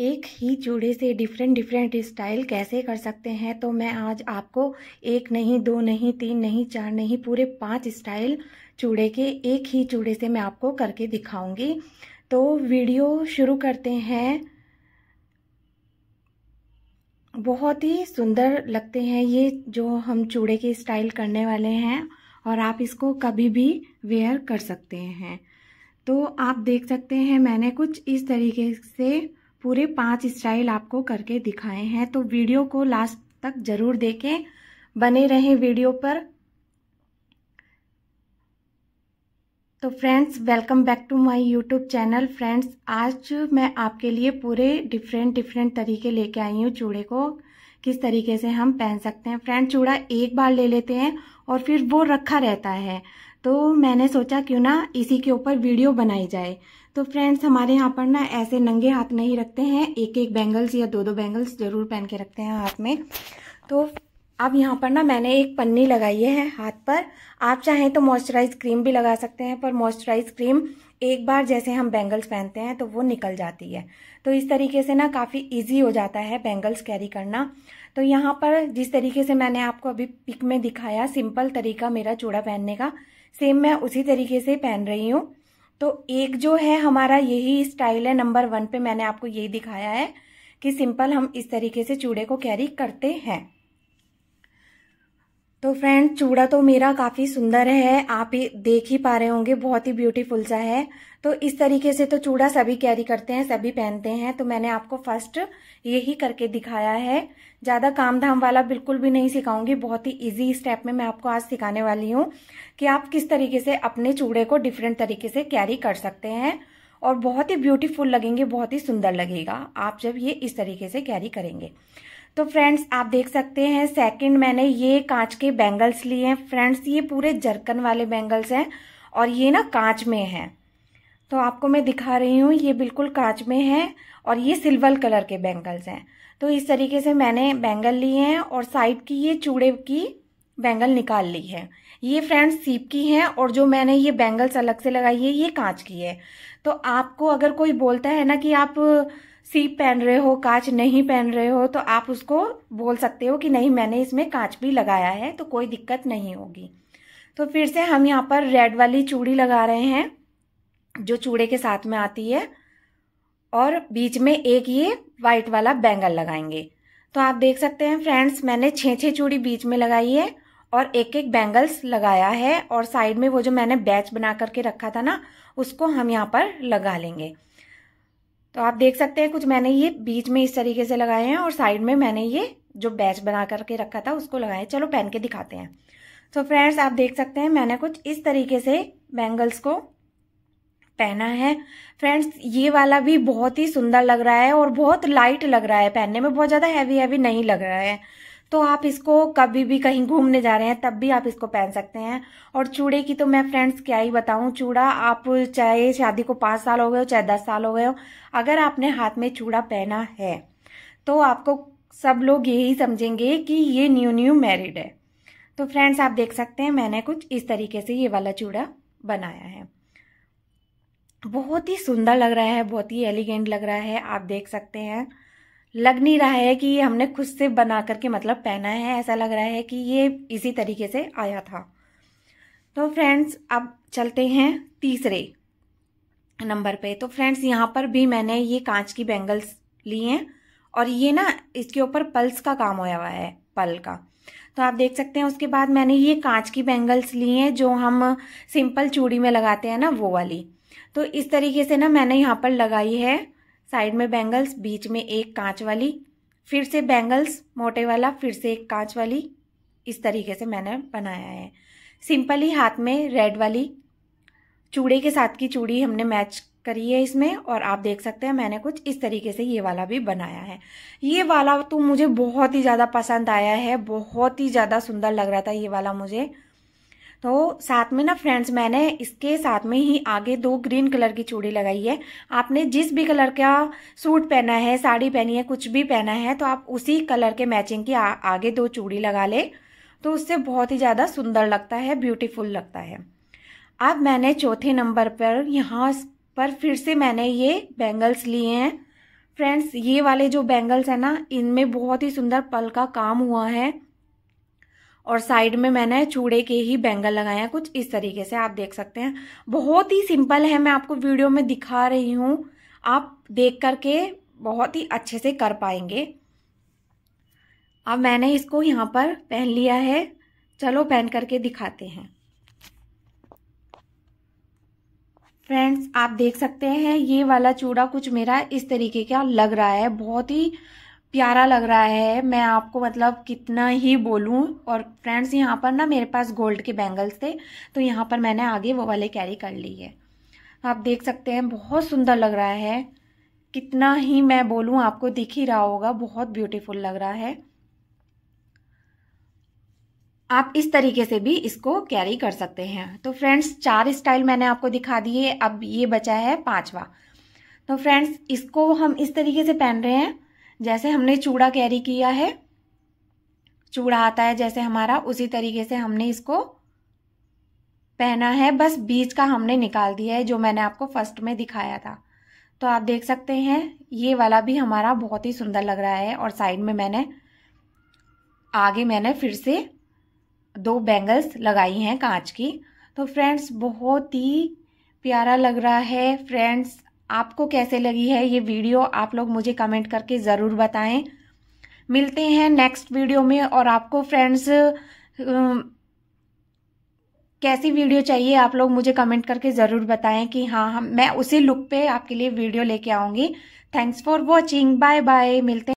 एक ही चूड़े से different different style कैसे कर सकते हैं तो मैं आज आपको एक नहीं दो नहीं तीन नहीं चार नहीं पूरे पांच स्टाइल चूड़े के एक ही चूड़े से मैं आपको करके दिखाऊंगी तो वीडियो शुरू करते हैं बहुत ही सुंदर लगते हैं ये जो हम चूड़े के स्टाइल करने वाले हैं और आप इसको कभी भी वेयर कर सकते हैं तो आप देख सकते हैं मैंने कुछ इस तरीके से पूरे पांच स्टाइल आपको करके दिखाए हैं तो वीडियो को लास्ट तक ज़रूर देखें बने रहें वीडियो पर तो friends welcome back to my YouTube channel friends आज मैं आपके लिए पूरे डिफरेंट डिफरेंट तरीके लेके आई हूँ चूड़े को किस तरीके से हम पहन सकते हैं फ्रेंड चूड़ा एक बार ले लेते हैं और फिर वो रखा रहता है तो मैंने सोचा क्यों ना इसी के ऊपर वीडियो बनाई जाए तो फ्रेंड्स हमारे यहाँ पर ना ऐसे नंगे हाथ नहीं रखते हैं एक एक बैंगल्स या दो दो बैंगल्स जरूर पहन के रखते हैं हाथ में तो अब यहाँ पर ना मैंने एक पन्नी लगाई है हाथ पर आप चाहें तो मॉइस्चराइज क्रीम भी लगा सकते हैं पर मॉइस्चराइज क्रीम एक बार जैसे हम बैंगल्स पहनते हैं तो वो निकल जाती है तो इस तरीके से ना काफ़ी इजी हो जाता है बैंगल्स कैरी करना तो यहाँ पर जिस तरीके से मैंने आपको अभी पिक में दिखाया सिंपल तरीका मेरा चूड़ा पहनने का सेम मैं उसी तरीके से पहन रही हूँ तो एक जो है हमारा यही स्टाइल है नंबर वन पे मैंने आपको यही दिखाया है कि सिंपल हम इस तरीके से चूड़े को कैरी करते हैं तो फ्रेंड चूड़ा तो मेरा काफ़ी सुंदर है आप ही देख ही पा रहे होंगे बहुत ही ब्यूटीफुल सा है तो इस तरीके से तो चूड़ा सभी कैरी करते हैं सभी पहनते हैं तो मैंने आपको फर्स्ट यही करके दिखाया है ज़्यादा काम धाम वाला बिल्कुल भी नहीं सिखाऊंगी बहुत ही इजी स्टेप में मैं आपको आज सिखाने वाली हूँ कि आप किस तरीके से अपने चूड़े को डिफरेंट तरीके से कैरी कर सकते हैं और बहुत ही ब्यूटीफुल लगेंगे बहुत ही सुंदर लगेगा आप जब ये इस तरीके से कैरी करेंगे तो फ्रेंड्स आप देख सकते हैं सेकंड मैंने ये कांच के बैंगल्स लिए हैं फ्रेंड्स ये पूरे जरकन वाले बैंगल्स हैं और ये ना कांच में हैं तो आपको मैं दिखा रही हूँ ये बिल्कुल कांच में है और ये सिल्वर कलर के बैंगल्स हैं तो इस तरीके से मैंने बैंगल लिए हैं और साइड की ये चूड़े की बैंगल निकाल ली है ये फ्रेंड्स सीप की हैं और जो मैंने ये बैंगल्स अलग से लगाई है ये कांच की है तो आपको अगर कोई बोलता है ना कि आप सीप पहन रहे हो कांच नहीं पहन रहे हो तो आप उसको बोल सकते हो कि नहीं मैंने इसमें कांच भी लगाया है तो कोई दिक्कत नहीं होगी तो फिर से हम यहाँ पर रेड वाली चूड़ी लगा रहे हैं जो चूड़े के साथ में आती है और बीच में एक ये वाइट वाला बैंगल लगाएंगे तो आप देख सकते हैं फ्रेंड्स मैंने छः छः चूड़ी बीच में लगाई है और एक एक बैंगल्स लगाया है और साइड में वो जो मैंने बैच बना करके रखा था ना उसको हम यहाँ पर लगा लेंगे तो आप देख सकते हैं कुछ मैंने ये बीच में इस तरीके से लगाए हैं और साइड में मैंने ये जो बैच बना करके रखा था उसको लगाए चलो पहन के दिखाते हैं तो so फ्रेंड्स आप देख सकते हैं मैंने कुछ इस तरीके से बैंगल्स को पहना है फ्रेंड्स ये वाला भी बहुत ही सुंदर लग रहा है और बहुत लाइट लग रहा है पहनने में बहुत ज़्यादा हैवी हैवी नहीं लग रहा है तो आप इसको कभी भी कहीं घूमने जा रहे हैं तब भी आप इसको पहन सकते हैं और चूड़े की तो मैं फ्रेंड्स क्या ही बताऊं चूड़ा आप चाहे शादी को पांच साल हो गए हो चाहे दस साल हो गए हो अगर आपने हाथ में चूड़ा पहना है तो आपको सब लोग यही समझेंगे कि ये न्यू न्यू मैरिड है तो फ्रेंड्स आप देख सकते हैं मैंने कुछ इस तरीके से ये वाला चूड़ा बनाया है बहुत ही सुंदर लग रहा है बहुत ही एलिगेंट लग रहा है आप देख सकते हैं लग नहीं रहा है कि ये हमने खुद से बना करके मतलब पहना है ऐसा लग रहा है कि ये इसी तरीके से आया था तो फ्रेंड्स अब चलते हैं तीसरे नंबर पे तो फ्रेंड्स यहाँ पर भी मैंने ये कांच की बैंगल्स ली हैं और ये ना इसके ऊपर पल्स का काम होया हुआ है पल का तो आप देख सकते हैं उसके बाद मैंने ये कांच की बैंगल्स ली हैं जो हम सिंपल चूड़ी में लगाते हैं ना वो वाली तो इस तरीके से ना मैंने यहाँ पर लगाई है साइड में बैंगल्स बीच में एक कांच वाली फिर से बैंगल्स मोटे वाला फिर से एक कांच वाली इस तरीके से मैंने बनाया है सिंपली हाथ में रेड वाली चूड़े के साथ की चूड़ी हमने मैच करी है इसमें और आप देख सकते हैं मैंने कुछ इस तरीके से ये वाला भी बनाया है ये वाला तो मुझे बहुत ही ज़्यादा पसंद आया है बहुत ही ज़्यादा सुंदर लग रहा था ये वाला मुझे तो साथ में ना फ्रेंड्स मैंने इसके साथ में ही आगे दो ग्रीन कलर की चूड़ी लगाई है आपने जिस भी कलर का सूट पहना है साड़ी पहनी है कुछ भी पहना है तो आप उसी कलर के मैचिंग की आ, आगे दो चूड़ी लगा ले तो उससे बहुत ही ज़्यादा सुंदर लगता है ब्यूटीफुल लगता है अब मैंने चौथे नंबर पर यहाँ पर फिर से मैंने ये बैंगल्स लिए हैं फ्रेंड्स ये वाले जो बैंगल्स हैं ना इनमें बहुत ही सुंदर पल का काम हुआ है और साइड में मैंने चूड़े के ही बैंगल लगाए हैं कुछ इस तरीके से आप देख सकते हैं बहुत ही सिंपल है मैं आपको वीडियो में दिखा रही हूँ आप देख करके बहुत ही अच्छे से कर पाएंगे अब मैंने इसको यहाँ पर पहन लिया है चलो पहन करके दिखाते हैं फ्रेंड्स आप देख सकते हैं ये वाला चूड़ा कुछ मेरा इस तरीके का लग रहा है बहुत ही प्यारा लग रहा है मैं आपको मतलब कितना ही बोलूँ और फ्रेंड्स यहाँ पर ना मेरे पास गोल्ड के बैंगल्स थे तो यहाँ पर मैंने आगे वो वाले कैरी कर ली है आप देख सकते हैं बहुत सुंदर लग रहा है कितना ही मैं बोलूँ आपको दिख ही रहा होगा बहुत ब्यूटीफुल लग रहा है आप इस तरीके से भी इसको कैरी कर सकते हैं तो फ्रेंड्स चार स्टाइल मैंने आपको दिखा दिए अब ये बचा है पांचवा तो फ्रेंड्स इसको हम इस तरीके से पहन रहे हैं जैसे हमने चूड़ा कैरी किया है चूड़ा आता है जैसे हमारा उसी तरीके से हमने इसको पहना है बस बीच का हमने निकाल दिया है जो मैंने आपको फर्स्ट में दिखाया था तो आप देख सकते हैं ये वाला भी हमारा बहुत ही सुंदर लग रहा है और साइड में मैंने आगे मैंने फिर से दो बैंगल्स लगाई हैं कांच की तो फ्रेंड्स बहुत ही प्यारा लग रहा है फ्रेंड्स आपको कैसे लगी है ये वीडियो आप लोग मुझे कमेंट करके ज़रूर बताएं मिलते हैं नेक्स्ट वीडियो में और आपको फ्रेंड्स कैसी वीडियो चाहिए आप लोग मुझे कमेंट करके ज़रूर बताएं कि हाँ हम मैं उसी लुक पे आपके लिए वीडियो लेके आऊँगी thanks for watching bye bye मिलते हैं